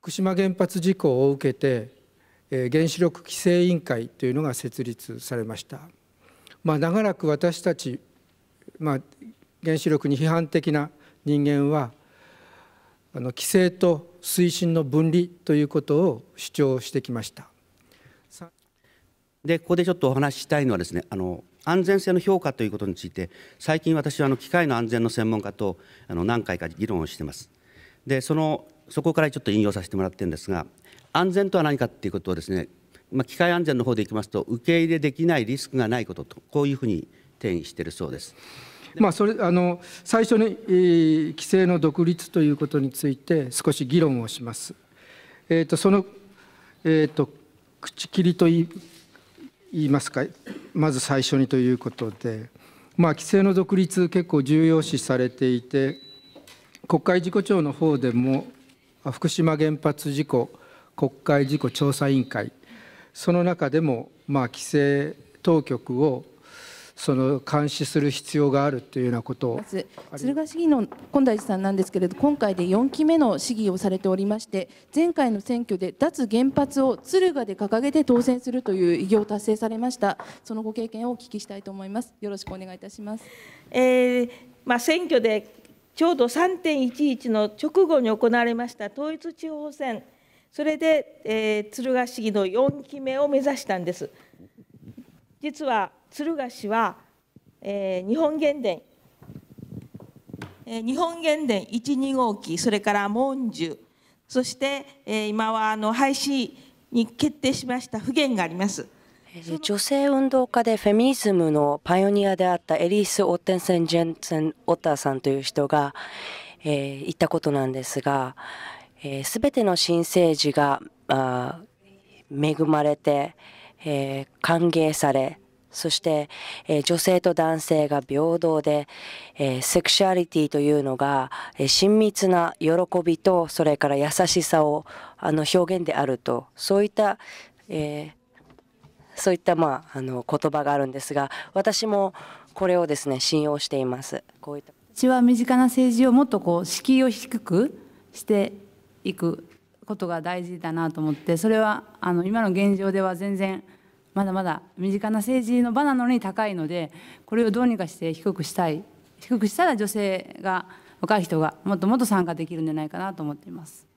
福島原発事故を受けて、え原子力規制委員会というのが設立されました、まあ、長らく私たち、まあ、原子力に批判的な人間はあの規制と推進の分離ということを主張してきましたでここでちょっとお話ししたいのはですねあの安全性の評価ということについて最近私はあの機械の安全の専門家とあの何回か議論をしてますでそのそこからちょっと引用させてもらってるんですが安全とは何かっていうことをですね、まあ、機械安全の方でいきますと受け入れできないリスクがないこととこういうふうに定義しているそうです。まあ、それあの最初に、えー、規制の独立ということについて少し議論をします。えーと、その、えーと、口切りといいますかまず最初にということで、まあ、規制の独立結構重要視されていて国会事故調の方でも福島原発事故国会事故調査委員会その中でも、まあ、規制当局をその監視する必要があるというようなことを鶴ヶ市議の近大寺さんなんですけれど今回で4期目の市議をされておりまして前回の選挙で脱原発を敦賀で掲げて当選するという偉業を達成されましたそのご経験をお聞きしたいと思いますよろしくお願いいたします、えーまあ、選挙でちょうど3.11の直後に行われました統一地方選それで、えー、敦賀市議の4期目を目指したんです実は敦賀市は、えー、日本原電、えー、日本原電12号機それから文殊そして、えー、今はあの廃止に決定しました不言があります女性運動家でフェミニズムのパイオニアであったエリース・オッテンセン・ジェンセン・オッターさんという人が、えー、言ったことなんですが、えー、全ての新生児が恵まれて、えー、歓迎されそして、えー、女性と男性が平等で、えー、セクシュアリティというのが、えー、親密な喜びとそれから優しさをあの表現であるとそういった、えー、そういった、まあ、あの言葉があるんですが私もこれをですね信用していますこういったうちは身近な政治をもっとこう敷居を低くしていくことが大事だなと思ってそれはあの今の現状では全然まだまだ身近な政治の場なのに高いのでこれをどうにかして低くしたい低くしたら女性が若い人がもっともっと参加できるんじゃないかなと思っています。